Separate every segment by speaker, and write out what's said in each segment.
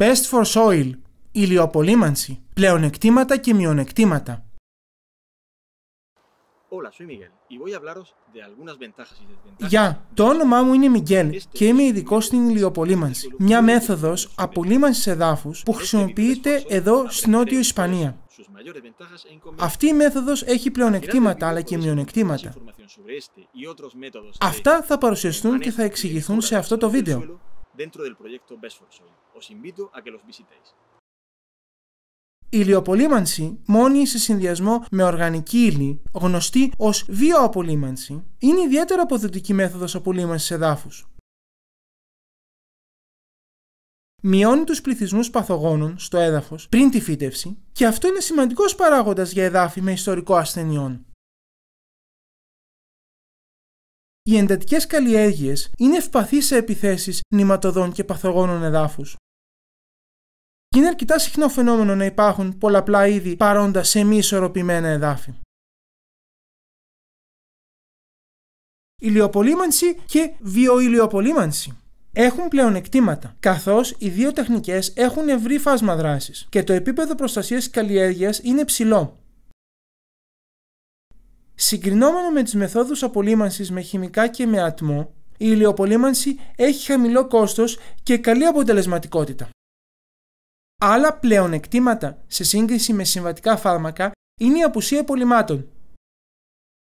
Speaker 1: Best for soil, ηλιοπολίμανση, πλεονεκτήματα και μειονεκτήματα. Γεια, το όνομά μου είναι Μιγγέλ και είμαι ειδικό στην ηλιοπολίμανση. Μια μέθοδος απολύμανσης εδάφους που χρησιμοποιείται εδώ στην Νότιο Ισπανία. Αυτή η μέθοδος έχει πλεονεκτήματα αλλά και μειονεκτήματα. Αυτά θα παρουσιαστούν και θα εξηγηθούν σε αυτό το βίντεο dentro del proyecto Best for Soil. Os invito a que los visitéis. Η λιοπολίμανση, μόνη σε συνδυασμό με οργανική ύλη, γνωστή ως βιοαπολίμανση, είναι ιδιαίτερα αποδοτική μέθοδος απολίμανσης εδάφους. Μειώνει τους πληθυσμούς παθογόνων στο έδαφος πριν τη φύτευση και αυτό είναι σημαντικός παράγοντας για εδάφη με ιστορικό ασθενειών. Οι εντατικές καλλιέργειες είναι ευπαθείς σε επιθέσεις νηματοδών και παθογόνων
Speaker 2: εδάφους. Και είναι αρκετά συχνό φαινόμενο να υπάρχουν πολλαπλά είδη παρόντα σε μη ισορροπημένα εδάφη. Ηλιοπολίμανση και βιοηλιοπολίμανση έχουν πλέον εκτίματα, καθώς
Speaker 1: οι δύο τεχνικές έχουν ευρύ φάσμα δράσης και το επίπεδο προστασίας καλλιέργειας είναι ψηλό, Συγκρινόμενο με τις μεθόδους απολύμανσης με χημικά και με ατμό, η ηλιοπολύμανση έχει χαμηλό κόστος και καλή αποτελεσματικότητα. Άλλα πλέον σε σύγκριση με συμβατικά φάρμακα είναι η απουσία πολυμάτων.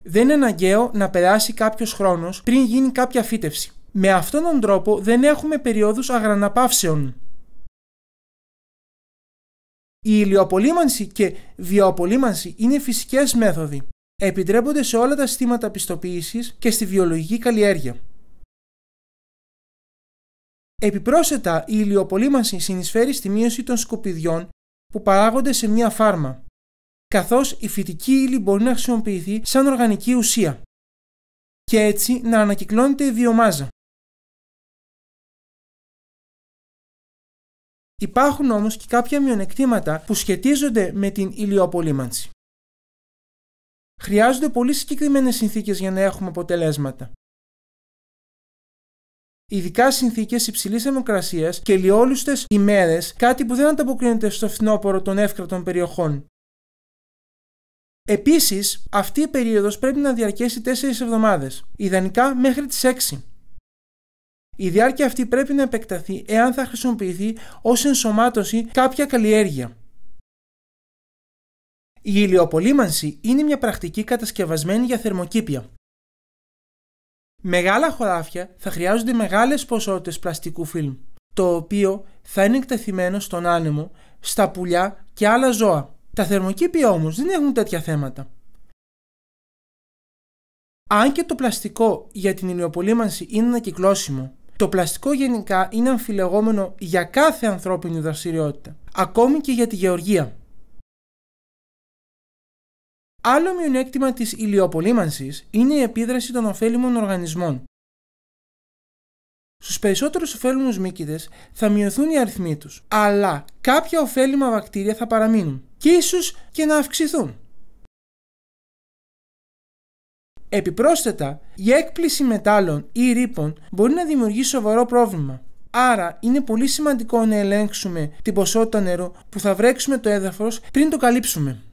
Speaker 1: Δεν είναι αναγκαίο να περάσει κάποιος χρόνος πριν γίνει κάποια φύτευση. Με αυτόν τον τρόπο δεν έχουμε περιόδους αγραναπαύσεων. Η ηλιοπολύμανση και βιοπολύμανση είναι φυσικές μέθοδοι επιτρέπονται σε όλα τα συστήματα πιστοποίησης και στη βιολογική καλλιέργεια. Επιπρόσθετα, η ηλιοπολίμανση συνεισφέρει στη μείωση των σκουπιδιών που παράγονται σε μια φάρμα,
Speaker 2: καθώς η φυτική ύλη μπορεί να χρησιμοποιηθεί σαν οργανική ουσία και έτσι να ανακυκλώνεται η βιομάζα. Υπάρχουν όμως και κάποια μειονεκτήματα που σχετίζονται με την
Speaker 1: ηλιοπολίμανση
Speaker 2: χρειάζονται πολύ συγκεκριμένες συνθήκες για να έχουμε αποτελέσματα. Ειδικά συνθήκες υψηλής θερμοκρασίας και
Speaker 1: λιόλουστες ημέρες, κάτι που δεν ανταποκρίνεται στο φθινόπωρο των εύκρατων περιοχών. Επίσης, αυτή η περίοδος πρέπει να διαρκέσει 4 εβδομάδες, ιδανικά μέχρι τις 6. Η διάρκεια αυτή πρέπει να επεκταθεί εάν θα χρησιμοποιηθεί ως ενσωμάτωση κάποια καλλιέργεια. Η ηλιοπολίμανση είναι μια πρακτική κατασκευασμένη για θερμοκήπια. Μεγάλα χωράφια θα χρειάζονται μεγάλες ποσότητες πλαστικού φιλμ, το οποίο θα είναι εκτεθειμένο στον άνεμο, στα πουλιά και άλλα ζώα. Τα θερμοκήπια όμως δεν έχουν τέτοια θέματα. Αν και το πλαστικό για την ηλιοπολίμανση είναι ανακυκλώσιμο, το πλαστικό γενικά είναι αμφιλεγόμενο για κάθε ανθρώπινη δραστηριότητα, ακόμη και για τη γεωργία. Άλλο μειονέκτημα της ηλιοπολίμανσης είναι η επίδραση των ωφέλιμων οργανισμών. Στους περισσότερους ωφέλιμους μύκητες θα μειωθούν οι αριθμοί τους, αλλά κάποια ωφέλιμα βακτήρια θα παραμείνουν και ίσως και να αυξηθούν. Επιπρόσθετα, η έκπληση μετάλλων ή ρήπων μπορεί να δημιουργήσει σοβαρό πρόβλημα. Άρα, είναι πολύ
Speaker 2: σημαντικό να ελέγξουμε την ποσότητα νερού που θα βρέξουμε το έδαφος πριν το καλύψουμε.